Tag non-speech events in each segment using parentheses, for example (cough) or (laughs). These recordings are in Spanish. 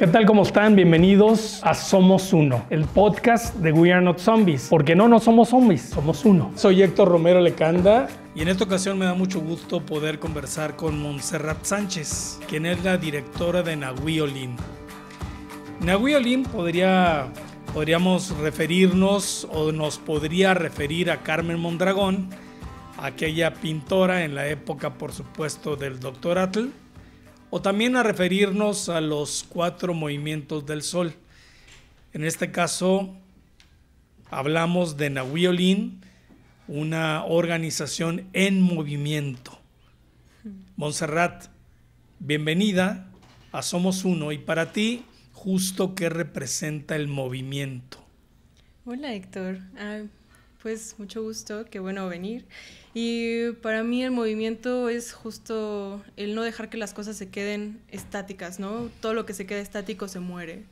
¿Qué tal? ¿Cómo están? Bienvenidos a Somos Uno, el podcast de We Are Not Zombies. Porque no, no somos zombies, somos uno. Soy Héctor Romero Lecanda. Y en esta ocasión me da mucho gusto poder conversar con Montserrat Sánchez, quien es la directora de Nahui Olin. podría, podríamos referirnos o nos podría referir a Carmen Mondragón, aquella pintora en la época, por supuesto, del Doctor Atl o también a referirnos a los cuatro movimientos del sol. En este caso, hablamos de Nahuiolín, una organización en movimiento. Montserrat, bienvenida a Somos Uno y para ti, justo qué representa el movimiento. Hola Héctor, ah, pues mucho gusto, qué bueno venir. Y para mí el movimiento es justo el no dejar que las cosas se queden estáticas, ¿no? Todo lo que se queda estático se muere.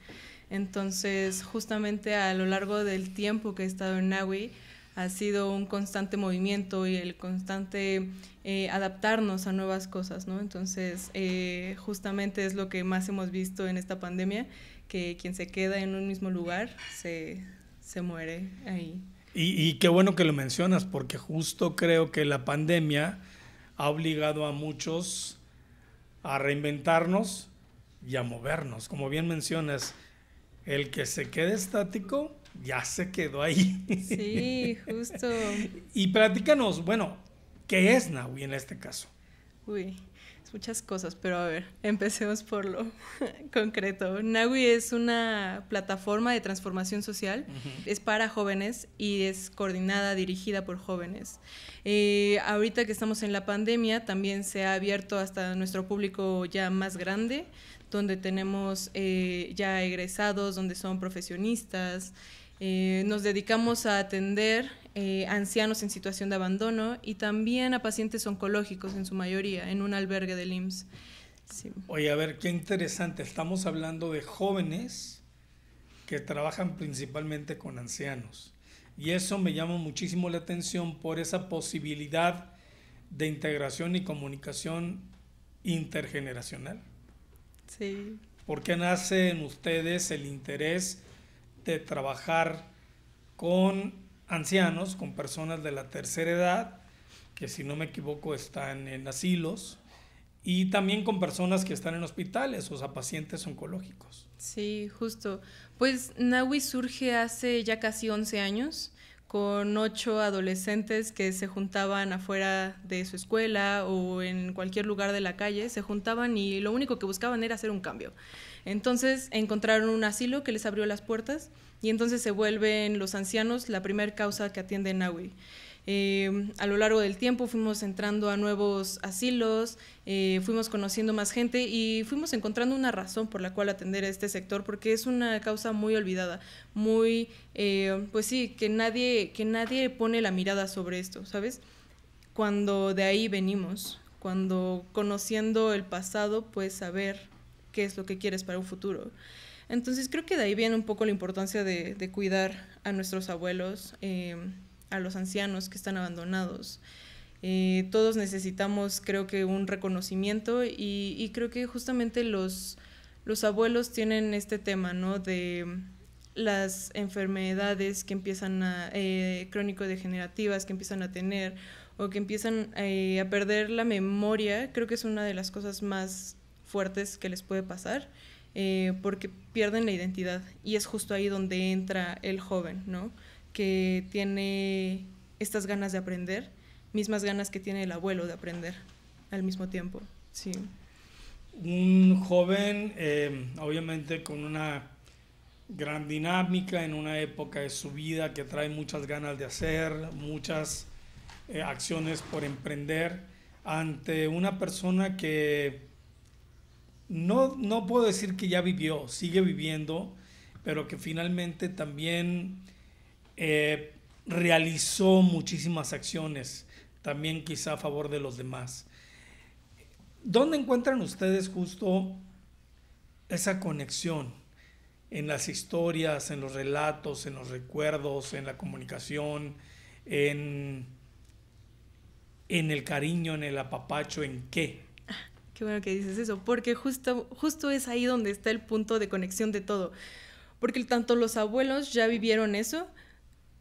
Entonces, justamente a lo largo del tiempo que he estado en Naui, ha sido un constante movimiento y el constante eh, adaptarnos a nuevas cosas, ¿no? Entonces, eh, justamente es lo que más hemos visto en esta pandemia, que quien se queda en un mismo lugar se, se muere ahí. Y, qué bueno que lo mencionas, porque justo creo que la pandemia ha obligado a muchos a reinventarnos y a movernos. Como bien mencionas, el que se quede estático ya se quedó ahí. Sí, justo. (laughs) y platícanos, bueno, ¿qué es Nahui en este caso? Uy, muchas cosas, pero a ver, (laughs) empecemos por lo (laughs) concreto. Nawi es una plataforma de transformación social, es para jóvenes y es coordinada, dirigida por jóvenes. Eh, ahorita que estamos en la pandemia, también se ha abierto hasta nuestro público ya más grande, donde tenemos eh, ya egresados, donde son profesionistas. Eh, nos dedicamos a atender eh, ancianos en situación de abandono y también a pacientes oncológicos en su mayoría en un albergue del IMSS. Oye, a ver, qué interesante. Estamos hablando de jóvenes que trabajan principalmente con ancianos. Y eso me llama muchísimo la atención por esa posibilidad de integración y comunicación intergeneracional. Sí. ¿Por qué nace en ustedes el interés trabajar con ancianos, con personas de la tercera edad, que si no me equivoco están en asilos, y también con personas que están en hospitales, o sea, pacientes oncológicos. Sí, justo. Pues NAWI surge hace ya casi 11 años con ocho adolescentes que se juntaban afuera de su escuela o en cualquier lugar de la calle, se juntaban y lo único que buscaban era hacer un cambio. Entonces encontraron un asilo que les abrió las puertas y entonces se vuelven los ancianos la primera causa que atiende Nahui. Eh, a lo largo del tiempo fuimos entrando a nuevos asilos, eh, fuimos conociendo más gente y fuimos encontrando una razón por la cual atender a este sector, porque es una causa muy olvidada, muy, eh, pues sí, que nadie, que nadie pone la mirada sobre esto, ¿sabes? Cuando de ahí venimos, cuando conociendo el pasado puedes saber qué es lo que quieres para un futuro. Entonces creo que de ahí viene un poco la importancia de, cuidar a nuestros abuelos a los ancianos que están abandonados. Eh, todos necesitamos, creo que, un reconocimiento y, creo que justamente los, abuelos tienen este tema, ¿no? De las enfermedades que empiezan a, eh, crónico-degenerativas que empiezan a tener o que empiezan eh, a perder la memoria, creo que es una de las cosas más fuertes que les puede pasar, porque pierden la identidad y es justo ahí donde entra el joven, ¿no? que tiene estas ganas de aprender, mismas ganas que tiene el abuelo de aprender al mismo tiempo. Sí. Un joven, eh, obviamente, con una gran dinámica en una época de su vida que trae muchas ganas de hacer, muchas eh, acciones por emprender, ante una persona que no, no puedo decir que ya vivió, sigue viviendo, pero que finalmente también eh, realizó muchísimas acciones, también quizá a favor de los demás. ¿Dónde encuentran ustedes justo esa conexión? En las historias, en los relatos, en los recuerdos, en la comunicación, en, en el cariño, en el apapacho, ¿en qué? Ah, qué bueno que dices eso, porque justo, justo es ahí donde está el punto de conexión de todo. Porque tanto los abuelos ya vivieron eso,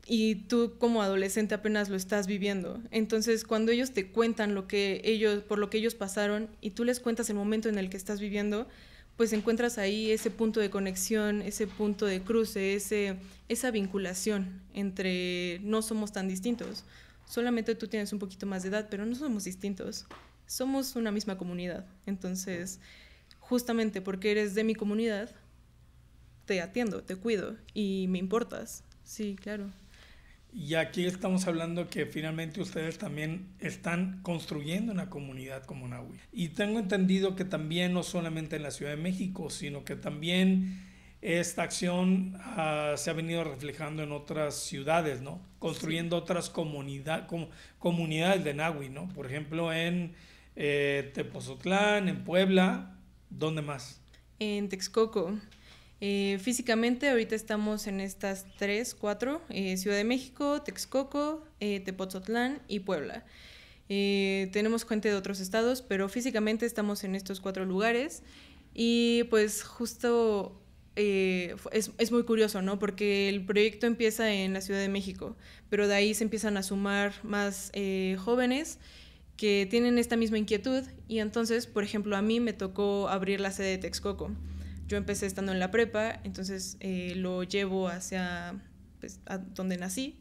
y tú como adolescente apenas lo estás viviendo. Entonces, cuando ellos te cuentan lo que ellos por lo que ellos pasaron y tú les cuentas el momento en el que estás viviendo, pues encuentras ahí ese punto de conexión, ese punto de cruce, ese esa vinculación entre no somos tan distintos. Solamente tú tienes un poquito más de edad, pero no somos distintos. Somos una misma comunidad. Entonces, justamente porque eres de mi comunidad, te atiendo, te cuido y me importas. Sí, claro. Y aquí estamos hablando que finalmente ustedes también están construyendo una comunidad como Nahui. Y tengo entendido que también no solamente en la Ciudad de México, sino que también esta acción ah, se ha venido reflejando en otras ciudades, ¿no? Construyendo otras comunidad, comunidades de Nahui, ¿no? Por ejemplo, en eh, Tepozotlán, en Puebla, ¿dónde más? En Texcoco. Eh, físicamente ahorita estamos en estas tres, cuatro, eh, Ciudad de México, Texcoco, eh, Tepoztlán y Puebla. tenemos cuenta de otros estados, pero físicamente estamos en estos cuatro lugares y pues justo es, es, muy curioso, ¿no? Porque el proyecto empieza en la Ciudad de México, pero de ahí se empiezan a sumar más jóvenes que tienen esta misma inquietud y entonces, por ejemplo, a mí me tocó abrir la sede de Texcoco. Yo empecé estando en la prepa, entonces eh, lo llevo hacia pues, donde nací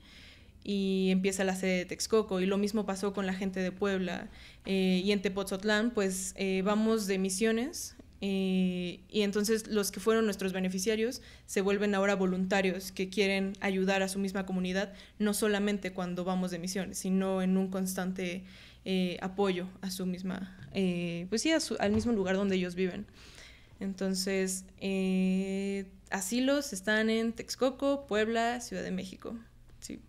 y empieza la sede de Texcoco. Y lo mismo pasó con la gente de Puebla. Eh, y en Tepozotlán, pues eh, vamos de misiones y entonces los que fueron nuestros beneficiarios se vuelven ahora voluntarios que quieren ayudar a su misma comunidad, no solamente cuando vamos de misiones, sino en un constante apoyo a su misma, pues sí, al mismo lugar donde ellos viven. Entonces, eh, asilos están en Texcoco, Puebla, Ciudad de México. Sí.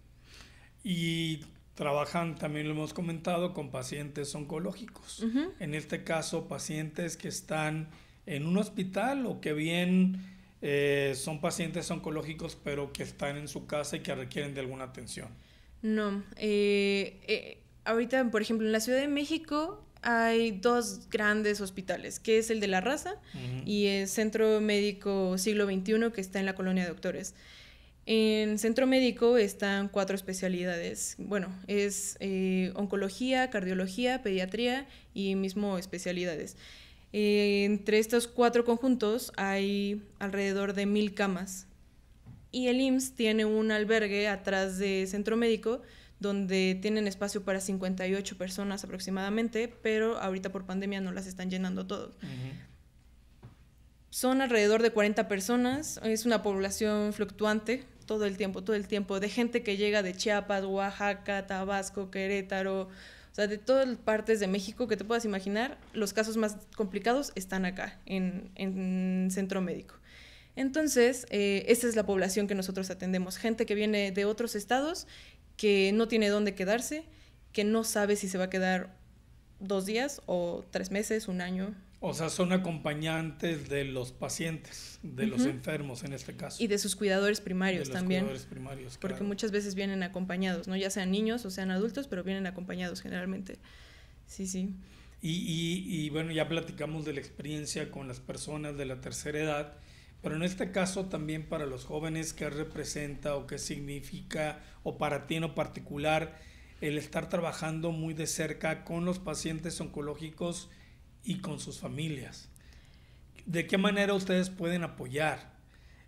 Y trabajan, también lo hemos comentado, con pacientes oncológicos. En este caso, pacientes que están en un hospital o que bien eh, son pacientes oncológicos, pero que están en su casa y que requieren de alguna atención. No. Eh, ahorita, por ejemplo, en la Ciudad de México hay dos grandes hospitales, que es el de la raza y el Centro Médico Siglo XXI, que está en la colonia de doctores. En centro médico están cuatro especialidades. Bueno, es eh, oncología, cardiología, pediatría y mismo especialidades. entre estos cuatro conjuntos hay alrededor de mil camas. Y el IMSS tiene un albergue atrás de centro médico donde tienen espacio para 58 personas aproximadamente, pero ahorita por pandemia no las están llenando todos. Son alrededor de 40 personas, es una población fluctuante todo el tiempo, todo el tiempo, de gente que llega de Chiapas, Oaxaca, Tabasco, Querétaro, o sea, de todas partes de México que te puedas imaginar, los casos más complicados están acá, en, en centro médico. Entonces, eh, esa es la población que nosotros atendemos, gente que viene de otros estados que no tiene dónde quedarse, que no sabe si se va a quedar dos días o tres meses, un año. O sea, son acompañantes de los pacientes, de los enfermos en este caso. Y de sus cuidadores primarios también. primarios, Porque muchas veces vienen acompañados, ¿no? Ya sean niños o sean adultos, pero vienen acompañados generalmente. Sí, sí. Y, y, y bueno, ya platicamos de la experiencia con las personas de la tercera edad pero en este caso también para los jóvenes, ¿qué representa o qué significa, o para ti en particular, el estar trabajando muy de cerca con los pacientes oncológicos y con sus familias? ¿De qué manera ustedes pueden apoyar?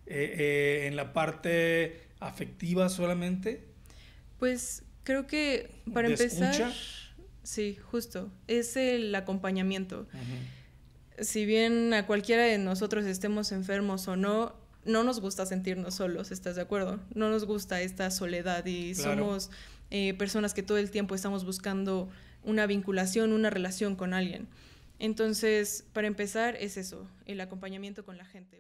Eh, eh, ¿En la parte afectiva solamente? Pues creo que para empezar... Sí, justo. Es el acompañamiento si bien a cualquiera de nosotros estemos enfermos o no, no nos gusta sentirnos solos, ¿estás de acuerdo? No nos gusta esta soledad y somos eh, personas que todo el tiempo estamos buscando una vinculación, una relación con alguien. Entonces, para empezar, es eso, el acompañamiento con la gente.